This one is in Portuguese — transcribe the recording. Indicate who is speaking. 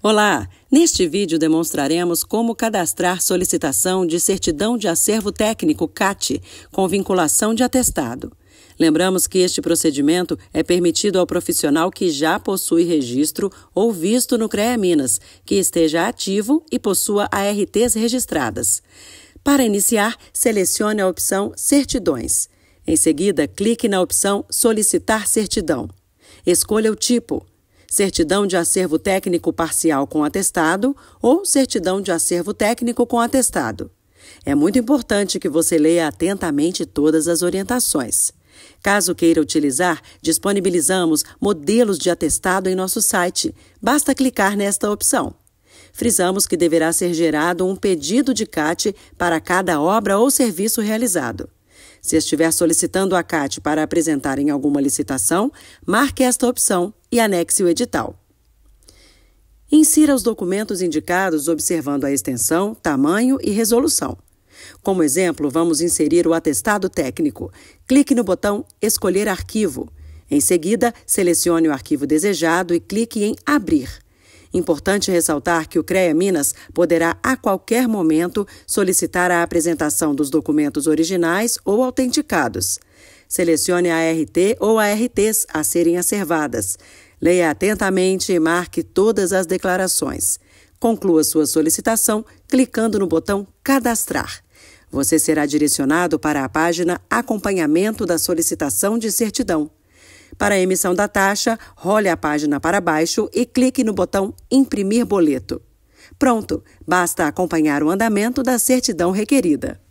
Speaker 1: Olá! Neste vídeo demonstraremos como cadastrar solicitação de certidão de acervo técnico CAT com vinculação de atestado. Lembramos que este procedimento é permitido ao profissional que já possui registro ou visto no CREA Minas, que esteja ativo e possua ARTs registradas. Para iniciar, selecione a opção Certidões. Em seguida, clique na opção Solicitar certidão. Escolha o tipo certidão de acervo técnico parcial com atestado ou certidão de acervo técnico com atestado. É muito importante que você leia atentamente todas as orientações. Caso queira utilizar, disponibilizamos modelos de atestado em nosso site. Basta clicar nesta opção. Frisamos que deverá ser gerado um pedido de CAT para cada obra ou serviço realizado. Se estiver solicitando a CAT para apresentar em alguma licitação, marque esta opção e anexe o edital. Insira os documentos indicados observando a extensão, tamanho e resolução. Como exemplo, vamos inserir o atestado técnico. Clique no botão Escolher arquivo. Em seguida, selecione o arquivo desejado e clique em Abrir. Importante ressaltar que o CREA Minas poderá a qualquer momento solicitar a apresentação dos documentos originais ou autenticados. Selecione a RT ou a RTs a serem acervadas. Leia atentamente e marque todas as declarações. Conclua sua solicitação clicando no botão Cadastrar. Você será direcionado para a página Acompanhamento da Solicitação de Certidão. Para a emissão da taxa, role a página para baixo e clique no botão Imprimir boleto. Pronto, basta acompanhar o andamento da certidão requerida.